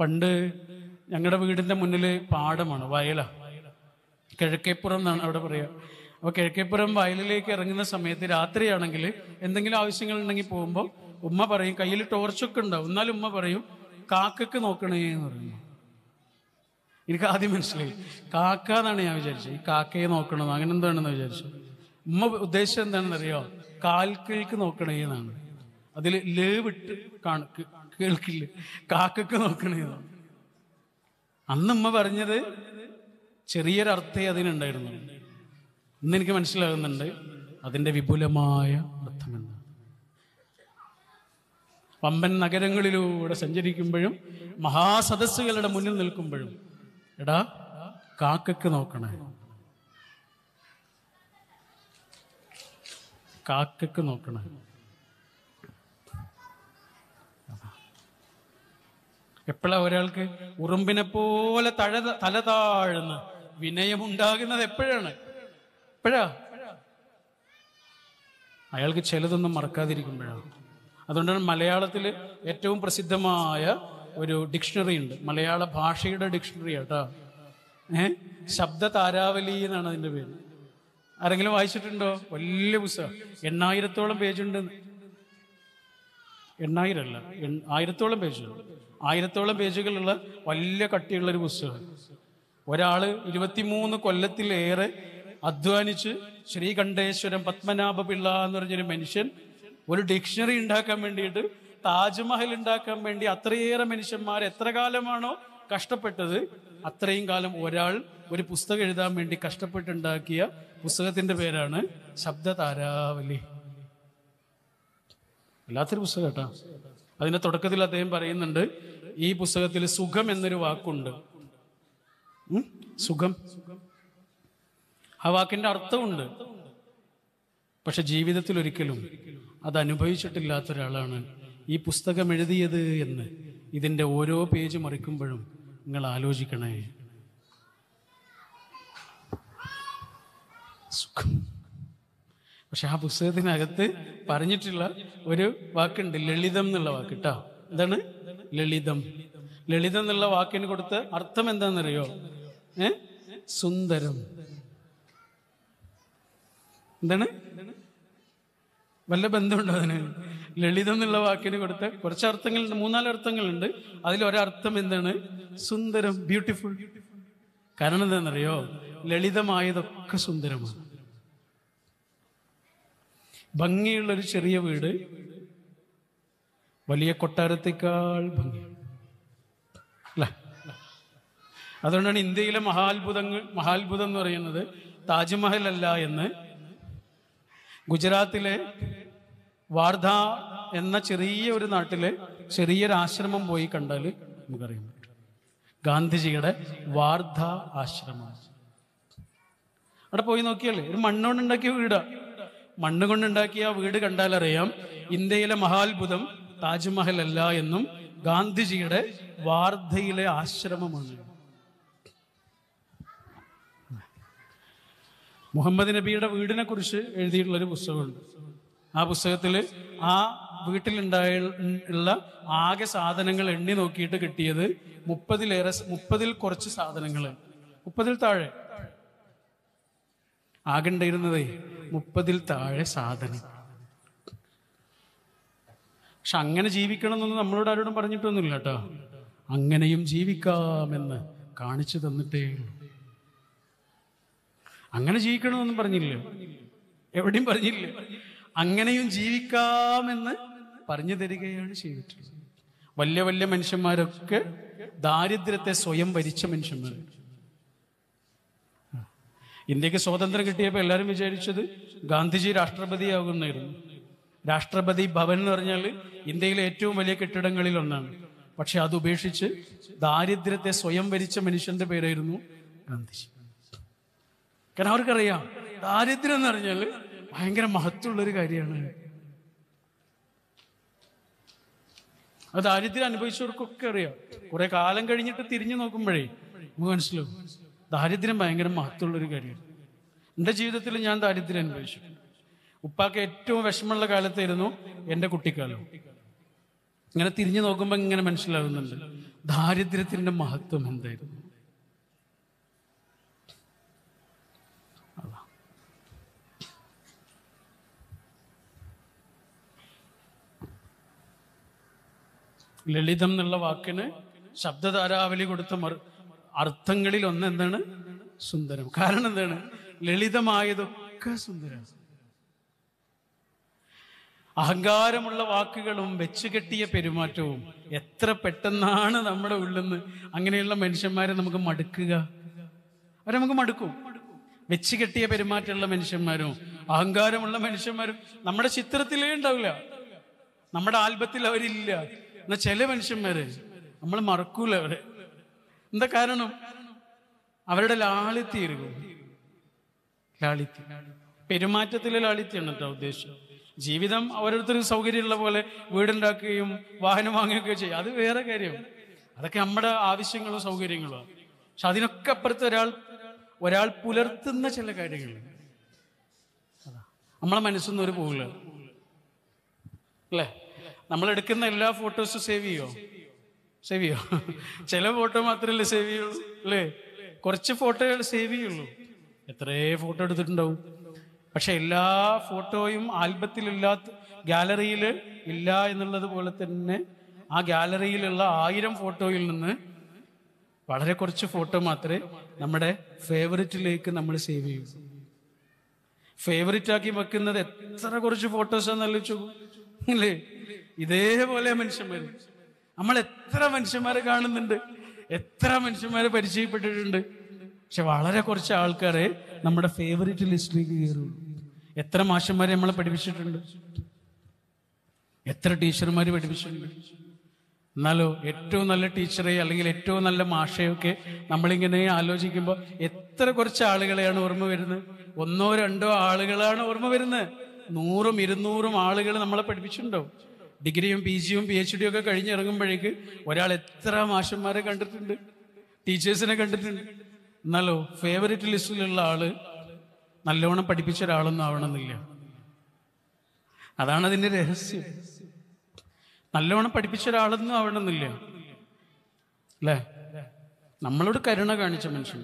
പണ്ട് ഞങ്ങളുടെ വീടിൻ്റെ മുന്നിൽ പാടമാണ് വയലാ കിഴക്കേപ്പുറം എന്നാണ് അവിടെ പറയുക അപ്പോൾ കിഴക്കേപ്പുറം വയലിലേക്ക് ഇറങ്ങുന്ന സമയത്ത് രാത്രിയാണെങ്കിൽ എന്തെങ്കിലും ആവശ്യങ്ങൾ ഉണ്ടെങ്കിൽ പോകുമ്പോൾ ഉമ്മ പറയും കയ്യിൽ ടോർച്ചൊക്കെ ഉണ്ടാവും എന്നാലും ഉമ്മ പറയും കാക്കക്ക് നോക്കണേ എന്ന് പറയുന്നു എനിക്ക് ആദ്യം മനസ്സിലായി കാക്ക എന്നാണ് ഞാൻ വിചാരിച്ചത് ഈ കാക്കയെ നോക്കണം അങ്ങനെ എന്താണെന്ന് വിചാരിച്ചു ഉമ്മ ഉദ്ദേശം എന്താണെന്ന് അറിയോ കാൽക്കിൾക്ക് നോക്കണേ എന്നാണ് അതിൽ ലേ വിട്ട് കാണുക കേൾക്കില്ല കാക്കൊക്കെ നോക്കണേ അന്ന് ഉമ്മ പറഞ്ഞത് ചെറിയൊരർത്ഥേ അതിനുണ്ടായിരുന്നു ഇന്ന് എനിക്ക് മനസ്സിലാകുന്നുണ്ട് അതിൻ്റെ വിപുലമായ അർത്ഥമെന്ന് പമ്പൻ നഗരങ്ങളിലൂടെ സഞ്ചരിക്കുമ്പോഴും മഹാസദസ്സുകളുടെ മുന്നിൽ നിൽക്കുമ്പോഴും എടാ കാക്കക്ക് നോക്കണേ കാക്കക്ക് നോക്കണേ എപ്പോഴാ ഒരാൾക്ക് ഉറുമ്പിനെ പോലെ തഴ തല താഴ്ന്ന് വിനയമുണ്ടാകുന്നത് എപ്പോഴാണ് എപ്പോഴാ അയാൾക്ക് ചിലതൊന്നും മറക്കാതിരിക്കുമ്പോഴാണ് അതുകൊണ്ടാണ് മലയാളത്തിൽ ഏറ്റവും പ്രസിദ്ധമായ ഒരു ഡിക്ഷണറി ഉണ്ട് മലയാള ഭാഷയുടെ ഡിക്ഷണറി കേട്ടോ ഏ ശബ്ദ താരാവലി എന്നാണ് അതിൻ്റെ പേര് ആരെങ്കിലും വായിച്ചിട്ടുണ്ടോ വലിയ പുസ്തകം എണ്ണായിരത്തോളം പേജുണ്ട് എണ്ണായിരം അല്ല ആയിരത്തോളം പേജുകൾ ആയിരത്തോളം പേജുകളുള്ള വലിയ കട്ടിയുള്ള ഒരു പുസ്തകം ഒരാൾ ഇരുപത്തിമൂന്ന് കൊല്ലത്തിലേറെ അധ്വാനിച്ച് ശ്രീകണ്ഠേശ്വരം പത്മനാഭ പിള്ള എന്ന് പറഞ്ഞൊരു മനുഷ്യൻ ഒരു ഡിക്ഷണറി ഉണ്ടാക്കാൻ വേണ്ടിയിട്ട് താജ്മഹൽ ഉണ്ടാക്കാൻ വേണ്ടി അത്രയേറെ മനുഷ്യന്മാർ എത്ര കാലമാണോ കഷ്ടപ്പെട്ടത് അത്രയും കാലം ഒരാൾ ഒരു പുസ്തകം എഴുതാൻ വേണ്ടി കഷ്ടപ്പെട്ടുണ്ടാക്കിയ പുസ്തകത്തിന്റെ പേരാണ് ശബ്ദ താരാവലി വല്ലാത്തൊരു പുസ്തകം കേട്ടോ അതിന്റെ തുടക്കത്തിൽ അദ്ദേഹം പറയുന്നുണ്ട് ഈ പുസ്തകത്തിൽ സുഖം എന്നൊരു വാക്കുണ്ട് സുഖം ആ വാക്കിന്റെ അർത്ഥമുണ്ട് പക്ഷെ ജീവിതത്തിൽ ഒരിക്കലും അത് അനുഭവിച്ചിട്ടില്ലാത്ത ഒരാളാണ് ഈ പുസ്തകം എഴുതിയത് എന്ന് ഇതിൻ്റെ ഓരോ പേജ് മറിക്കുമ്പോഴും നിങ്ങൾ ആലോചിക്കണേ സുഖം പക്ഷെ ആ പുസ്തകത്തിനകത്ത് പറഞ്ഞിട്ടുള്ള ഒരു വാക്കുണ്ട് ലളിതം എന്നുള്ള വാക്ക് കേട്ടോ എന്താണ് ലളിതം ലളിതം എന്നുള്ള വാക്കിന് കൊടുത്ത അർത്ഥം എന്താണെന്നറിയോ ഏ സുന്ദരം എന്താണ് വല്ല ബന്ധമുണ്ടോ അതിന് ലളിതം എന്നുള്ള വാക്കിന് കൊടുത്ത കുറച്ച് അർത്ഥങ്ങളുണ്ട് മൂന്നാല് അർത്ഥങ്ങളുണ്ട് അതിൽ ഒരർത്ഥം എന്താണ് സുന്ദരം ബ്യൂട്ടിഫുൾ കാരണം എന്താണെന്നറിയോ ലളിതമായതൊക്കെ സുന്ദരമാണ് ഒരു ചെറിയ വീട് വലിയ കൊട്ടാരത്തേക്കാൾ ഭംഗി അതുകൊണ്ടാണ് ഇന്ത്യയിലെ മഹാത്ഭുതങ്ങൾ മഹാത്ഭുതം എന്ന് പറയുന്നത് താജ്മഹൽ അല്ല എന്ന് ഗുജറാത്തിലെ വാർധ എന്ന ചെറിയ ഒരു നാട്ടിലെ ചെറിയൊരു ആശ്രമം പോയി കണ്ടാൽ നമുക്കറിയാം ഗാന്ധിജിയുടെ വാർധ ആശ്രമം അവിടെ പോയി നോക്കിയാലേ ഒരു മണ്ണോണ്ടുണ്ടാക്കിയ വീടാണ് മണ്ണ് കൊണ്ടുണ്ടാക്കിയ കണ്ടാൽ അറിയാം ഇന്ത്യയിലെ മഹാത്ഭുതം താജ്മഹൽ അല്ല എന്നും ഗാന്ധിജിയുടെ വാർധയിലെ ആശ്രമമാണ് മുഹമ്മദ് നബിയുടെ വീടിനെ കുറിച്ച് എഴുതിയിട്ടുള്ള ഒരു പുസ്തകമുണ്ട് ആ പുസ്തകത്തിൽ ആ വീട്ടിലുണ്ടായ ഉള്ള ആകെ സാധനങ്ങൾ എണ്ണി നോക്കിയിട്ട് കിട്ടിയത് മുപ്പതിലേറെ മുപ്പതിൽ കുറച്ച് സാധനങ്ങൾ മുപ്പതിൽ താഴെ ആകണ്ടായിരുന്നതേ മുപ്പതിൽ താഴെ സാധനം പക്ഷെ അങ്ങനെ ജീവിക്കണം എന്നൊന്നും നമ്മളോട് ആരോടും പറഞ്ഞിട്ടൊന്നുമില്ല കേട്ടോ അങ്ങനെയും ജീവിക്കാമെന്ന് കാണിച്ചു തന്നിട്ടേ ഉള്ളൂ അങ്ങനെ ജീവിക്കണമെന്നൊന്നും പറഞ്ഞില്ല എവിടെയും പറഞ്ഞില്ല അങ്ങനെയും ജീവിക്കാമെന്ന് പറഞ്ഞു തരികയാണ് ചെയ്തിട്ടുള്ളത് വലിയ വലിയ മനുഷ്യന്മാരൊക്കെ ദാരിദ്ര്യത്തെ സ്വയം ഭരിച്ച മനുഷ്യന്മാരുണ്ട് ഇന്ത്യക്ക് സ്വാതന്ത്ര്യം കിട്ടിയപ്പോൾ എല്ലാവരും വിചാരിച്ചത് ഗാന്ധിജി ആകുന്നായിരുന്നു രാഷ്ട്രപതി ഭവൻ എന്ന് പറഞ്ഞാൽ ഇന്ത്യയിലെ ഏറ്റവും വലിയ കെട്ടിടങ്ങളിൽ ഒന്നാണ് പക്ഷെ അത് ഉപേക്ഷിച്ച് ദാരിദ്ര്യത്തെ സ്വയം വരിച്ച മനുഷ്യന്റെ പേരായിരുന്നു ഗാന്ധിജി കാരണം അവർക്കറിയാം ദാരിദ്ര്യം എന്ന് പറഞ്ഞാൽ ഭയങ്കര മഹത്വമുള്ളൊരു കാര്യമാണ് അത് ദാരിദ്ര്യം അനുഭവിച്ചവർക്കൊക്കെ അറിയാം കുറെ കാലം കഴിഞ്ഞിട്ട് തിരിഞ്ഞു നോക്കുമ്പോഴേ മനസ്സിലാവും ദാരിദ്ര്യം ഭയങ്കര ഒരു കാര്യമാണ് എൻ്റെ ജീവിതത്തിൽ ഞാൻ ദാരിദ്ര്യം അനുഭവിച്ചു ഉപ്പാക്ക് ഏറ്റവും വിഷമമുള്ള കാലത്തായിരുന്നു എൻ്റെ കുട്ടിക്കാലം ഇങ്ങനെ തിരിഞ്ഞു നോക്കുമ്പോൾ ഇങ്ങനെ മനസ്സിലാകുന്നുണ്ട് ദാരിദ്ര്യത്തിൻ്റെ മഹത്വം എന്തായിരുന്നു ലളിതം എന്നുള്ള വാക്കിന് ശബ്ദധാരാവലി കൊടുത്ത മറു അർത്ഥങ്ങളിൽ ഒന്ന് എന്താണ് സുന്ദരം കാരണം എന്താണ് ലളിതമായതൊക്കെ സുന്ദരം അഹങ്കാരമുള്ള വാക്കുകളും വെച്ച് കെട്ടിയ പെരുമാറ്റവും എത്ര പെട്ടെന്നാണ് നമ്മുടെ ഉള്ളിൽ നിന്ന് അങ്ങനെയുള്ള മനുഷ്യന്മാരെ നമുക്ക് മടുക്കുക അവരെ നമുക്ക് മടുക്കും വെച്ച് കെട്ടിയ പെരുമാറ്റമുള്ള മനുഷ്യന്മാരും അഹങ്കാരമുള്ള മനുഷ്യന്മാരും നമ്മുടെ ചിത്രത്തിലേ ഉണ്ടാവില്ല നമ്മുടെ ആൽബത്തിൽ അവരില്ല എന്നാൽ ചില മനുഷ്യന്മാര് നമ്മൾ മറക്കൂല അവരെ എന്താ കാരണം അവരുടെ ലാളിത്യം ഇരിക്കും ലാളിത്യം പെരുമാറ്റത്തിലെ ലാളിത്യമാണ് കേട്ടോ ഉദ്ദേശം ജീവിതം ഓരോരുത്തരും സൗകര്യമുള്ള പോലെ വീടുണ്ടാക്കുകയും വാഹനം വാങ്ങുകയൊക്കെ ചെയ്യും അത് വേറെ കാര്യം അതൊക്കെ നമ്മുടെ ആവശ്യങ്ങളും സൗകര്യങ്ങളും പക്ഷെ അതിനൊക്കെ അപ്പുറത്ത് ഒരാൾ ഒരാൾ പുലർത്തുന്ന ചില കാര്യങ്ങൾ നമ്മളെ മനസ്സൊന്നും ഒരു പോകില്ല അല്ലേ നമ്മൾ എടുക്കുന്ന എല്ലാ ഫോട്ടോസും സേവ് ചെയ്യുമോ സേവ് ചെയ്യോ ചില ഫോട്ടോ മാത്രമല്ലേ സേവ് ചെയ്യുള്ളൂ അല്ലേ കുറച്ച് ഫോട്ടോകൾ സേവ് ചെയ്യുള്ളൂ എത്രയേ ഫോട്ടോ എടുത്തിട്ടുണ്ടാവും പക്ഷെ എല്ലാ ഫോട്ടോയും ആൽബത്തിലില്ലാത്ത ഗാലറിയിൽ ഇല്ല എന്നുള്ളത് പോലെ തന്നെ ആ ഗാലറിയിലുള്ള ആയിരം ഫോട്ടോയിൽ നിന്ന് വളരെ കുറച്ച് ഫോട്ടോ മാത്രമേ നമ്മുടെ ഫേവറിറ്റിലേക്ക് നമ്മൾ സേവ് ചെയ്യൂ ഫേവറിറ്റ് ആക്കി വെക്കുന്നത് എത്ര കുറച്ച് ഫോട്ടോസാണെന്ന് ചോ അല്ലേ ഇതേപോലെ മനുഷ്യന്മാർ നമ്മൾ എത്ര മനുഷ്യന്മാരെ കാണുന്നുണ്ട് എത്ര മനുഷ്യന്മാരെ പരിചയപ്പെട്ടിട്ടുണ്ട് പക്ഷെ വളരെ കുറച്ച് ആൾക്കാരെ നമ്മുടെ ഫേവറേറ്റ് ലിസ്റ്റിലേക്ക് കയറുള്ളൂ എത്ര മാഷന്മാരെ നമ്മളെ പഠിപ്പിച്ചിട്ടുണ്ട് എത്ര ടീച്ചർമാർ പഠിപ്പിച്ചിട്ടുണ്ട് എന്നാലോ ഏറ്റവും നല്ല ടീച്ചറെ അല്ലെങ്കിൽ ഏറ്റവും നല്ല മാഷയൊക്കെ നമ്മളിങ്ങനെ ആലോചിക്കുമ്പോൾ എത്ര കുറച്ച് ആളുകളെയാണ് ഓർമ്മ വരുന്നത് ഒന്നോ രണ്ടോ ആളുകളാണ് ഓർമ്മ വരുന്നത് നൂറും ഇരുന്നൂറും ആളുകൾ നമ്മളെ പഠിപ്പിച്ചിട്ടുണ്ടാവും ഡിഗ്രിയും പി ജിയും പി എച്ച് ഡി ഒക്കെ കഴിഞ്ഞിറങ്ങുമ്പോഴേക്ക് ഒരാൾ എത്ര മാഷന്മാരെ കണ്ടിട്ടുണ്ട് ടീച്ചേഴ്സിനെ കണ്ടിട്ടുണ്ട് എന്നാലോ ഫേവറേറ്റ് ലിസ്റ്റിലുള്ള ആള് നല്ലോണം പഠിപ്പിച്ച ഒരാളൊന്നും ആവണമെന്നില്ല അതാണ് അതിന്റെ രഹസ്യം നല്ലോണം പഠിപ്പിച്ച ഒരാളൊന്നും ആവണമെന്നില്ല അല്ലേ നമ്മളോട് കരുണ കാണിച്ച മനുഷ്യൻ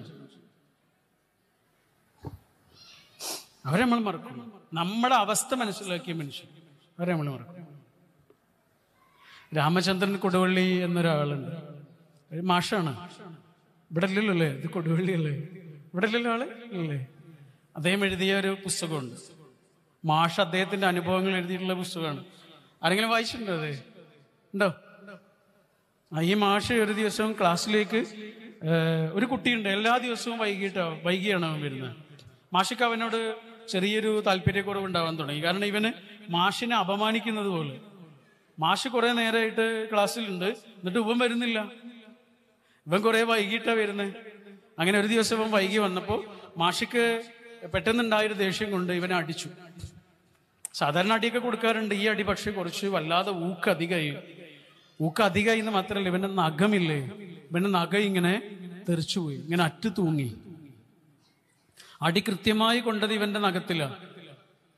അവരെ നമ്മൾ മറക്കും നമ്മുടെ അവസ്ഥ മനസ്സിലാക്കിയ മനുഷ്യൻ അവരെ നമ്മൾ മറക്കും രാമചന്ദ്രൻ കൊടുവള്ളി എന്നൊരാളുണ്ട് ഒരു മാഷാണ് ഇവിടെ ഇല്ലല്ലേ ഇത് കൊടുവള്ളി അല്ലേ ഇവിടെ ഇല്ലല്ലോ ആള് ഇല്ലേ അദ്ദേഹം എഴുതിയ ഒരു പുസ്തകമുണ്ട് മാഷ് അദ്ദേഹത്തിന്റെ അനുഭവങ്ങൾ എഴുതിയിട്ടുള്ള പുസ്തകമാണ് ആരെങ്കിലും വായിച്ചിട്ടുണ്ടോ അതെ ഉണ്ടോ ഈ മാഷ് ഒരു ദിവസം ക്ലാസ്സിലേക്ക് ഒരു കുട്ടിയുണ്ട് എല്ലാ ദിവസവും വൈകിട്ടോ വൈകിയാണ് അവൻ വരുന്നത് മാഷിക്ക് അവനോട് ചെറിയൊരു താല്പര്യക്കുറവ് ഉണ്ടാവാൻ തുടങ്ങി കാരണം ഇവന് മാഷിനെ അപമാനിക്കുന്നത് പോലെ മാഷ് കുറെ നേരമായിട്ട് ക്ലാസ്സിലുണ്ട് എന്നിട്ട് ഇവൻ വരുന്നില്ല ഇവൻ കുറെ വൈകിട്ടാണ് വരുന്നത് അങ്ങനെ ഒരു ദിവസം ഇവൻ വൈകി വന്നപ്പോൾ മാഷിക്ക് പെട്ടെന്നുണ്ടായൊരു ദേഷ്യം കൊണ്ട് ഇവനെ അടിച്ചു സാധാരണ അടിയൊക്കെ കൊടുക്കാറുണ്ട് ഈ അടി പക്ഷെ കുറച്ച് വല്ലാതെ ഊക്ക് അധികമായി ഊക്ക് അധികമായി എന്ന് മാത്രമല്ല ഇവന്റെ നഖമില്ലേ ഇവന്റെ നഖ ഇങ്ങനെ തെറിച്ചുപോയി ഇങ്ങനെ അറ്റ് തൂങ്ങി അടി കൃത്യമായി കൊണ്ടത് ഇവന്റെ നഖത്തില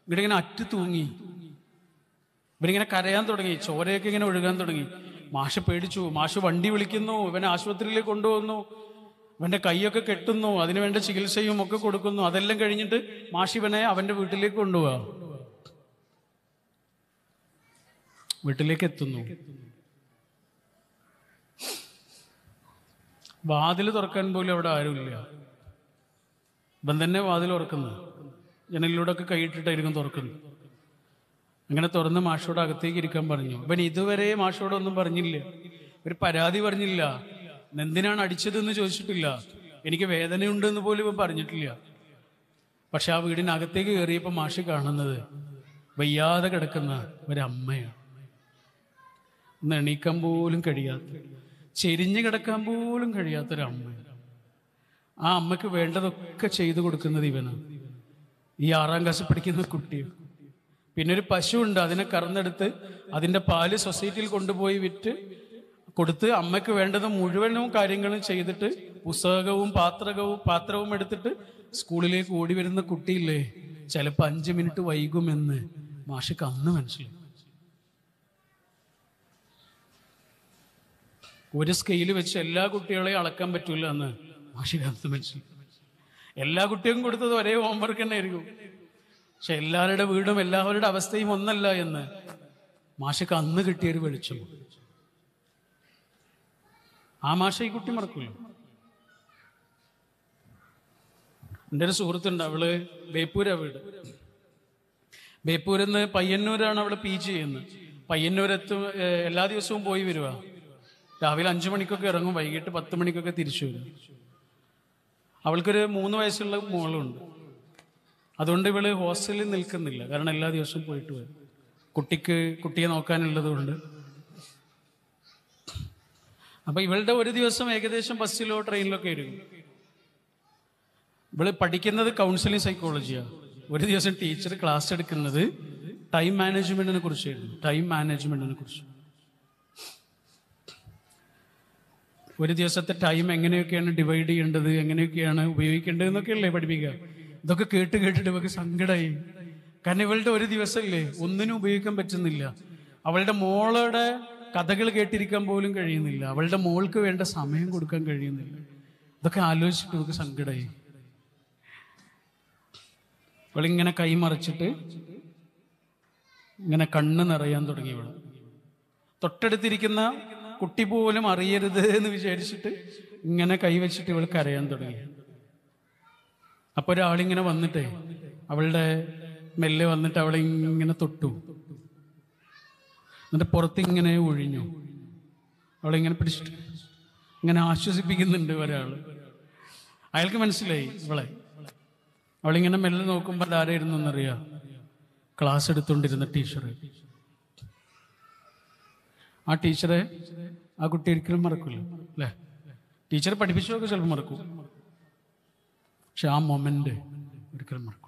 ഇവിടെ ഇങ്ങനെ അറ്റ് തൂങ്ങി ഇവരിങ്ങനെ കരയാൻ തുടങ്ങി ചോരയൊക്കെ ഇങ്ങനെ ഒഴുകാൻ തുടങ്ങി മാഷ് പേടിച്ചു മാഷ് വണ്ടി വിളിക്കുന്നു ഇവനെ ആശുപത്രിയിൽ കൊണ്ടുവന്നു ഇവൻ്റെ കൈയൊക്കെ കെട്ടുന്നു വേണ്ട ചികിത്സയും ഒക്കെ കൊടുക്കുന്നു അതെല്ലാം കഴിഞ്ഞിട്ട് മാഷ് ഇവനെ അവൻ്റെ വീട്ടിലേക്ക് കൊണ്ടുപോവാ വീട്ടിലേക്ക് എത്തുന്നു വാതില് തുറക്കാൻ പോലും അവിടെ ആരുമില്ല ഇവൻ തന്നെ വാതിൽ തുറക്കുന്നു ജനലിലൂടെ ഒക്കെ കൈയിട്ടിട്ടായിരിക്കും തുറക്കുന്നു അങ്ങനെ തുറന്ന് മാഷോട് അകത്തേക്ക് ഇരിക്കാൻ പറഞ്ഞു ഇവൻ ഇതുവരെ മാഷോടൊന്നും പറഞ്ഞില്ല ഒരു പരാതി പറഞ്ഞില്ല എന്തിനാണ് അടിച്ചതെന്ന് ചോദിച്ചിട്ടില്ല എനിക്ക് വേദനയുണ്ടെന്ന് പോലും ഇവൻ പറഞ്ഞിട്ടില്ല പക്ഷെ ആ വീടിനകത്തേക്ക് കയറിയപ്പോൾ മാഷി കാണുന്നത് വയ്യാതെ കിടക്കുന്ന ഒരമ്മയാണ് നെണീക്കാൻ പോലും കഴിയാത്ത ചെരിഞ്ഞു കിടക്കാൻ പോലും കഴിയാത്തൊരമ്മ ആ അമ്മയ്ക്ക് വേണ്ടതൊക്കെ ചെയ്തു കൊടുക്കുന്നത് ഇവനാണ് ഈ ആറാം ക്ലാസ് പഠിക്കുന്ന കുട്ടിയാണ് പിന്നെ ഒരു പശു ഉണ്ട് അതിനെ കറന്നെടുത്ത് അതിൻ്റെ പാല് സൊസൈറ്റിയിൽ കൊണ്ടുപോയി വിറ്റ് കൊടുത്ത് അമ്മയ്ക്ക് വേണ്ടത് മുഴുവനും കാര്യങ്ങളും ചെയ്തിട്ട് പുസ്തകവും പാത്രകവും പാത്രവും എടുത്തിട്ട് സ്കൂളിലേക്ക് ഓടി വരുന്ന കുട്ടിയില്ലേ ചിലപ്പോൾ അഞ്ച് മിനിറ്റ് വൈകുമെന്ന് മാഷിക്ക് അന്ന് മനസ്സിലായി ഒരു സ്കെയില് വെച്ച് എല്ലാ കുട്ടികളെയും അളക്കാൻ പറ്റൂല എന്ന് മാഷിക്ക് അന്ന് മനസ്സിലായി എല്ലാ കുട്ടിയും കൊടുത്തത് ഒരേ ഹോംവർക്ക് തന്നെ ആയിരിക്കും പക്ഷെ എല്ലാവരുടെ വീടും എല്ലാവരുടെ അവസ്ഥയും ഒന്നല്ല എന്ന് മാഷക്ക് അന്ന് കിട്ടിയൊരു വെളിച്ചം ആ മാഷ ഈ കുട്ടി മറക്കില്ല എൻ്റെ ഒരു സുഹൃത്തുണ്ട് അവള് ബേപ്പൂര വീട് ബേപ്പൂരിൽ നിന്ന് പയ്യന്നൂരാണ് അവള് പി ജി ചെയ്യുന്നത് പയ്യന്നൂരത്ത് എല്ലാ ദിവസവും പോയി വരിക രാവിലെ അഞ്ചു മണിക്കൊക്കെ ഇറങ്ങും വൈകിട്ട് പത്ത് മണിക്കൊക്കെ തിരിച്ചു വരും അവൾക്കൊരു മൂന്ന് വയസ്സുള്ള മോളുണ്ട് അതുകൊണ്ട് ഇവള് ഹോസ്റ്റലിൽ നിൽക്കുന്നില്ല കാരണം എല്ലാ ദിവസവും പോയിട്ട് വരും കുട്ടിക്ക് കുട്ടിയെ നോക്കാനുള്ളത് കൊണ്ട് അപ്പൊ ഇവളുടെ ഒരു ദിവസം ഏകദേശം ബസ്സിലോ ട്രെയിനിലൊക്കെ ഇരിക്കും ഇവള് പഠിക്കുന്നത് കൗൺസിലിംഗ് സൈക്കോളജിയാണ് ഒരു ദിവസം ടീച്ചർ ക്ലാസ് എടുക്കുന്നത് ടൈം മാനേജ്മെന്റിനെ കുറിച്ചായിരുന്നു ടൈം മാനേജ്മെന്റിനെ കുറിച്ച് ഒരു ദിവസത്തെ ടൈം എങ്ങനെയൊക്കെയാണ് ഡിവൈഡ് ചെയ്യേണ്ടത് എങ്ങനെയൊക്കെയാണ് ഉപയോഗിക്കേണ്ടത് എന്നൊക്കെയല്ലേ പഠിപ്പിക്കുക ഇതൊക്കെ കേട്ട് കേട്ടിട്ട് ഇവക്ക് സങ്കടമായി കാരണം ഇവളുടെ ഒരു ദിവസമല്ലേ ഒന്നിനും ഉപയോഗിക്കാൻ പറ്റുന്നില്ല അവളുടെ മോളുടെ കഥകൾ കേട്ടിരിക്കാൻ പോലും കഴിയുന്നില്ല അവളുടെ മോൾക്ക് വേണ്ട സമയം കൊടുക്കാൻ കഴിയുന്നില്ല ഇതൊക്കെ ആലോചിച്ചിട്ട് ഇവക്ക് സങ്കടമായി ഇവളിങ്ങനെ കൈമറിച്ചിട്ട് ഇങ്ങനെ കണ്ണ് നിറയാൻ തുടങ്ങി ഇവൾ തൊട്ടടുത്തിരിക്കുന്ന കുട്ടി പോലും അറിയരുത് എന്ന് വിചാരിച്ചിട്ട് ഇങ്ങനെ കൈവച്ചിട്ട് ഇവൾ കരയാൻ തുടങ്ങി അപ്പോൾ ഒരാളിങ്ങനെ വന്നിട്ടേ അവളുടെ മെല്ലെ വന്നിട്ട് അവളെ ഇങ്ങനെ തൊട്ടു എന്നിട്ട് പുറത്തിങ്ങനെ ഒഴിഞ്ഞു അവളെ ഇങ്ങനെ പിടിച്ചിട്ട് ഇങ്ങനെ ആശ്വസിപ്പിക്കുന്നുണ്ട് ഒരാൾ അയാൾക്ക് മനസ്സിലായി ഇവളെ അവളിങ്ങനെ മെല്ലെ നോക്കുമ്പോൾ ആരായിരുന്നു എന്നറിയാം ക്ലാസ് എടുത്തുകൊണ്ടിരുന്ന ടീച്ചർ ആ ടീച്ചറെ ആ കുട്ടി ഒരിക്കലും മറക്കില്ല അല്ലേ ടീച്ചർ പഠിപ്പിച്ചതൊക്കെ ചിലപ്പോൾ മറക്കും പക്ഷെ ആ മൊമെൻ്റ് ഒരിക്കലും മറക്കും